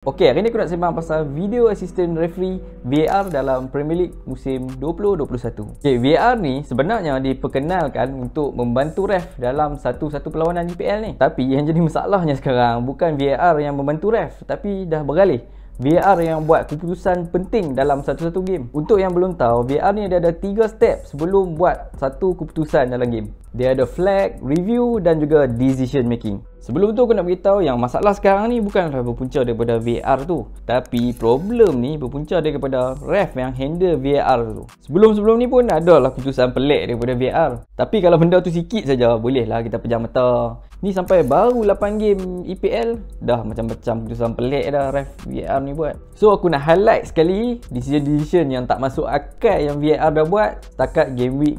Okey, hari ni aku nak sembang pasal video assistant referee VAR dalam Premier League musim 2021. Okey, VAR ni sebenarnya diperkenalkan untuk membantu ref dalam satu-satu perlawanan UPL ni. Tapi yang jadi masalahnya sekarang bukan VAR yang membantu ref, tapi dah beralih VR yang buat keputusan penting dalam satu-satu game. Untuk yang belum tahu, VR ni dia ada 3 step sebelum buat satu keputusan dalam game. Dia ada flag, review dan juga decision making. Sebelum tu aku nak beritahu yang masalah sekarang ni bukan berpunca daripada VR tu. Tapi problem ni berpunca daripada ref yang handle VR tu. Sebelum-sebelum ni pun ada lah keputusan pelik daripada VR. Tapi kalau benda tu sikit saja bolehlah kita pejam mata. Ni sampai baru 8 game EPL Dah macam-macam keputusan pelik dah ref VR ni buat So aku nak highlight sekali Decision-decision yang tak masuk akal yang VR dah buat Setakat game week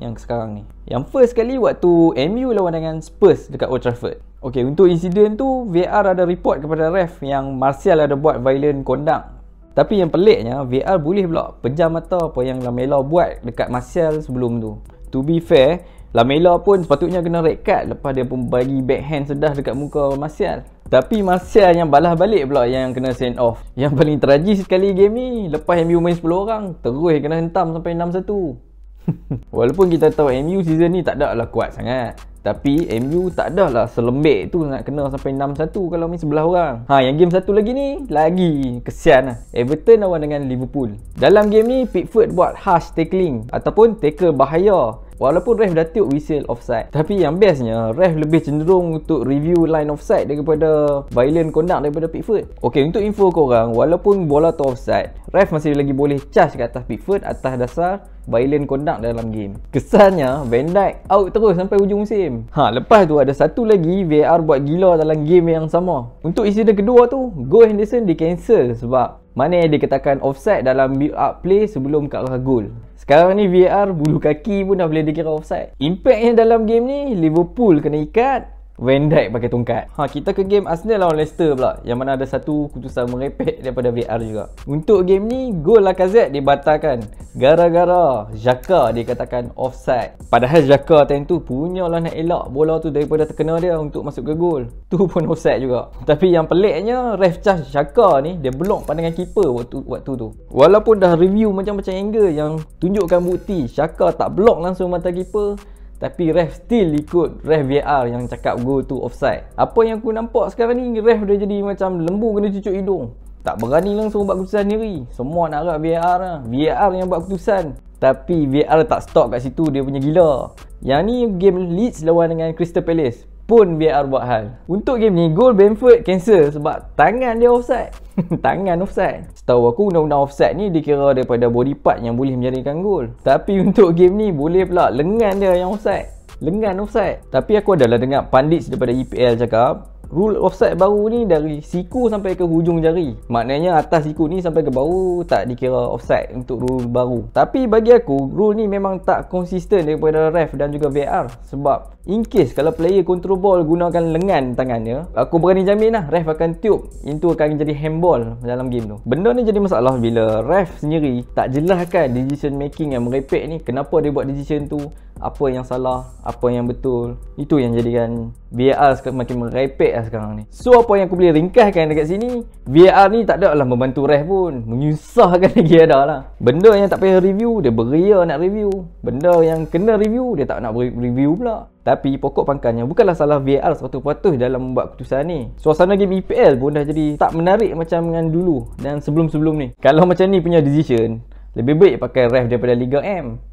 yang sekarang ni Yang first sekali waktu MU lawan dengan Spurs dekat Old Trafford Okay untuk insiden tu VR ada report kepada ref yang Martial ada buat violent conduct tapi yang peliknya, VR boleh pula pejam mata apa yang Lamela buat dekat Martial sebelum tu. To be fair, Lamela pun sepatutnya kena red card lepas dia pun bagi backhand sedah dekat muka Martial. Tapi Martial yang balas balik pula yang kena send off. Yang paling tragis sekali game ni, lepas MU main 10 orang, terus kena hentam sampai 6-1. Walaupun kita tahu MU season ni tak ada lah kuat sangat. Tapi MU tak ada lah selembek tu nak kena sampai 6-1 kalau main sebelah orang. Ha yang game satu lagi ni, lagi kesian lah. Everton lawan dengan Liverpool. Dalam game ni, Pickford buat harsh tackling ataupun tackle bahaya Walaupun ref dah tiup whistle offside Tapi yang bestnya Ref lebih cenderung untuk review line offside Daripada violent conduct daripada Pickford Okay untuk info korang Walaupun bola tu offside Ref masih lagi boleh charge kat atas Pickford Atas dasar violent conduct dalam game. Kesannya Van Dijk out terus sampai hujung musim. Ha, lepas tu ada satu lagi VR buat gila dalam game yang sama. Untuk insiden kedua tu, Go Henderson di cancel sebab mana yang katakan offset dalam build up play sebelum ke arah goal. Sekarang ni VR bulu kaki pun dah boleh dikira offside. Impactnya dalam game ni, Liverpool kena ikat, Van Dijk pakai tongkat. Ha, kita ke game Arsenal lawan Leicester pula. Yang mana ada satu keputusan merepek daripada VR juga. Untuk game ni, gol Lacazette dibatalkan. Gara-gara Xhaka dikatakan offside. Padahal Xhaka time tu punya lah nak elak bola tu daripada terkena dia untuk masuk ke gol. Tu pun offside juga. Tapi yang peliknya, ref charge Xhaka ni, dia blok pandangan keeper waktu waktu tu. Walaupun dah review macam-macam angle yang tunjukkan bukti Xhaka tak blok langsung mata keeper, tapi ref still ikut ref VR yang cakap go to offside apa yang aku nampak sekarang ni ref dah jadi macam lembu kena cucuk hidung tak berani langsung buat keputusan sendiri semua nak harap VR lah VAR yang buat keputusan tapi VR tak stop kat situ dia punya gila yang ni game Leeds lawan dengan Crystal Palace pun VAR buat hal. Untuk game ni, gol Benford cancel sebab tangan dia offside. tangan offside. Setahu aku, undang-undang offside ni dikira daripada body part yang boleh menjadikan gol. Tapi untuk game ni, boleh pula lengan dia yang offside. Lengan offside. Tapi aku adalah dengar pandit daripada EPL cakap, rule offside baru ni dari siku sampai ke hujung jari. Maknanya atas siku ni sampai ke bawah tak dikira offside untuk rule baru. Tapi bagi aku, rule ni memang tak konsisten daripada ref dan juga VAR. Sebab In case kalau player control ball gunakan lengan tangannya Aku berani jamin lah ref akan tube Itu akan jadi handball dalam game tu Benda ni jadi masalah bila ref sendiri Tak jelaskan decision making yang merepek ni Kenapa dia buat decision tu apa yang salah, apa yang betul Itu yang jadikan VAR semakin merepek lah sekarang ni So apa yang aku boleh ringkaskan dekat sini VAR ni tak ada lah membantu ref pun Menyusahkan lagi ada lah Benda yang tak payah review, dia beria nak review Benda yang kena review, dia tak nak review pula tapi pokok pangkalnya bukanlah salah VAR 100% dalam membuat keputusan ni. Suasana game EPL pun dah jadi tak menarik macam dengan dulu dan sebelum-sebelum ni. Kalau macam ni punya decision, lebih baik pakai ref daripada Liga M.